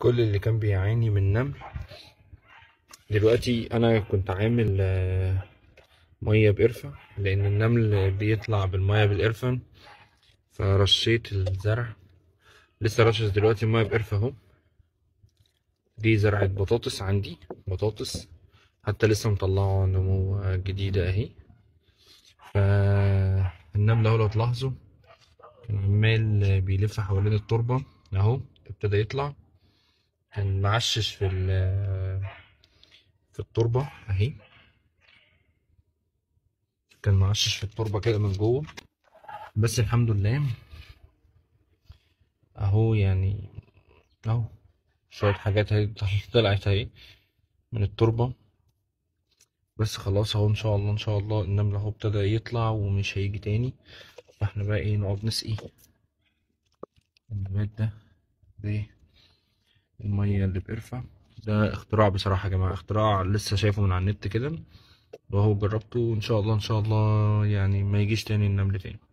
كل اللي كان بيعاني من نمل دلوقتي انا كنت عامل آه، ميه بقرفه لان النمل بيطلع بالميه بالقرفه فرشيت الزرع لسه رشش دلوقتي ميه بقرفه اهو دي زرعة بطاطس عندي بطاطس حتى لسه مطلعه نمو جديدة اهي فالنمل اهو لو تلاحظوا كان عمال بيلف حوالين التربة اهو ابتدى يطلع هنمعشش في في التربة اهي كان معشش في التربة كده من جوه بس الحمد لله اهو يعني اهو شوية حاجات اهي طلعت اهي من التربة بس خلاص اهو ان شاء الله ان شاء الله النمل اهو ابتدى يطلع ومش هيجي تاني فاحنا بقى ايه نقعد نسقي النبات ده المية اللي بيرفع ده اختراع بصراحة يا جماعة اختراع لسه شايفه من على النت كده وهو جربته ان شاء الله ان شاء الله يعني ما يجيش تاني النمل تاني